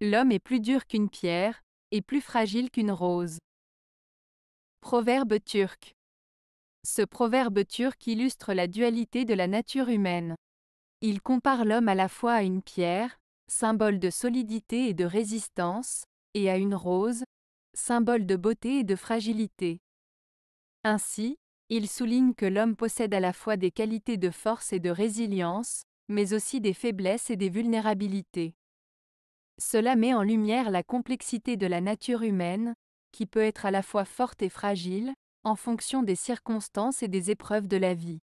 L'homme est plus dur qu'une pierre, et plus fragile qu'une rose. Proverbe turc. Ce proverbe turc illustre la dualité de la nature humaine. Il compare l'homme à la fois à une pierre, symbole de solidité et de résistance, et à une rose, symbole de beauté et de fragilité. Ainsi, il souligne que l'homme possède à la fois des qualités de force et de résilience, mais aussi des faiblesses et des vulnérabilités. Cela met en lumière la complexité de la nature humaine, qui peut être à la fois forte et fragile, en fonction des circonstances et des épreuves de la vie.